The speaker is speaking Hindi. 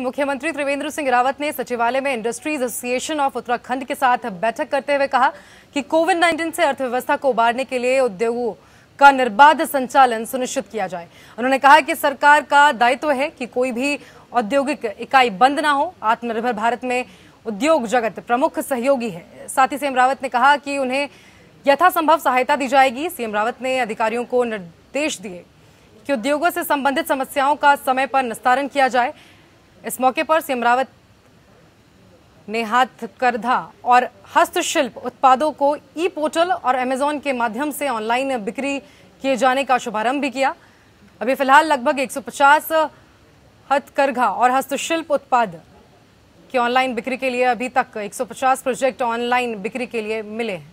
मुख्यमंत्री त्रिवेंद्र सिंह रावत ने सचिवालय में इंडस्ट्रीज एसोसिएशन ऑफ उत्तराखंड के साथ बैठक करते हुए कहा कि कोविड 19 से अर्थव्यवस्था को उबारने के लिए उद्योगों का निर्बाध संचालन सुनिश्चित किया जाए उन्होंने कहा कि सरकार का दायित्व है कि कोई भी औद्योगिक इकाई बंद ना हो आत्मनिर्भर भारत में उद्योग जगत प्रमुख सहयोगी है साथ ही सीएम रावत ने कहा कि उन्हें यथासंभव सहायता दी जाएगी सीएम रावत ने अधिकारियों को निर्देश दिए कि उद्योगों से संबंधित समस्याओं का समय पर निस्तारण किया जाए इस मौके पर सीएम रावत ने हाथकरघा और हस्तशिल्प उत्पादों को ई पोर्टल और अमेजॉन के माध्यम से ऑनलाइन बिक्री किए जाने का शुभारंभ भी किया अभी फिलहाल लगभग 150 हथकरघा और हस्तशिल्प उत्पाद की ऑनलाइन बिक्री के लिए अभी तक 150 प्रोजेक्ट ऑनलाइन बिक्री के लिए मिले हैं